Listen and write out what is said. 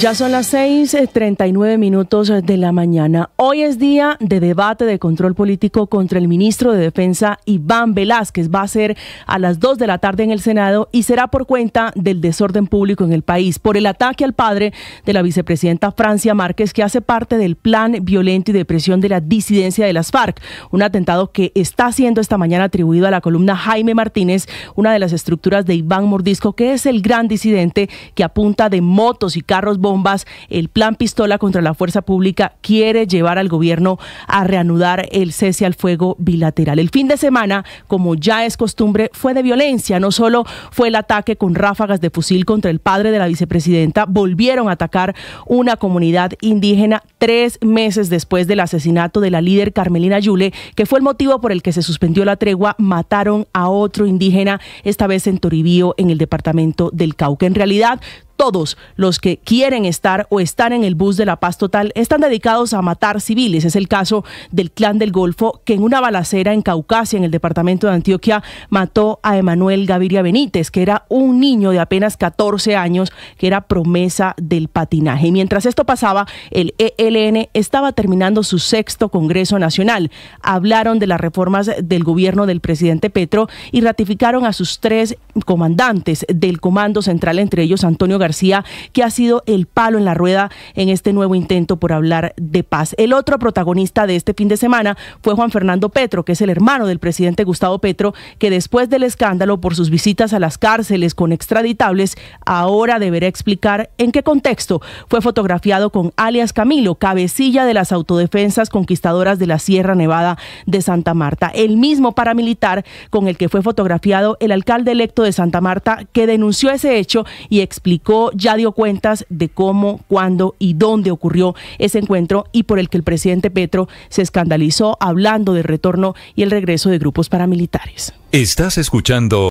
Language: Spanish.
Ya son las 6:39 eh, minutos eh, de la mañana. Hoy es día de debate de control político contra el ministro de Defensa Iván Velázquez. Va a ser a las 2 de la tarde en el Senado y será por cuenta del desorden público en el país, por el ataque al padre de la vicepresidenta Francia Márquez, que hace parte del plan violento y de presión de la disidencia de las FARC. Un atentado que está siendo esta mañana atribuido a la columna Jaime Martínez, una de las estructuras de Iván Mordisco, que es el gran disidente que apunta de motos y carros bombas, el plan pistola contra la fuerza pública quiere llevar al gobierno a reanudar el cese al fuego bilateral. El fin de semana, como ya es costumbre, fue de violencia. No solo fue el ataque con ráfagas de fusil contra el padre de la vicepresidenta, volvieron a atacar una comunidad indígena tres meses después del asesinato de la líder Carmelina Yule, que fue el motivo por el que se suspendió la tregua. Mataron a otro indígena, esta vez en Toribío, en el departamento del Cauca. En realidad, todos los que quieren estar o están en el bus de la paz total están dedicados a matar civiles. Es el caso del clan del Golfo que en una balacera en Caucasia, en el departamento de Antioquia, mató a Emanuel Gaviria Benítez, que era un niño de apenas 14 años, que era promesa del patinaje. mientras esto pasaba, el ELN estaba terminando su sexto Congreso Nacional. Hablaron de las reformas del gobierno del presidente Petro y ratificaron a sus tres comandantes del Comando Central, entre ellos Antonio García García, que ha sido el palo en la rueda en este nuevo intento por hablar de paz. El otro protagonista de este fin de semana fue Juan Fernando Petro, que es el hermano del presidente Gustavo Petro, que después del escándalo por sus visitas a las cárceles con extraditables, ahora deberá explicar en qué contexto fue fotografiado con alias Camilo, cabecilla de las autodefensas conquistadoras de la Sierra Nevada de Santa Marta, el mismo paramilitar con el que fue fotografiado el alcalde electo de Santa Marta, que denunció ese hecho y explicó ya dio cuentas de cómo, cuándo y dónde ocurrió ese encuentro y por el que el presidente Petro se escandalizó hablando del retorno y el regreso de grupos paramilitares. Estás escuchando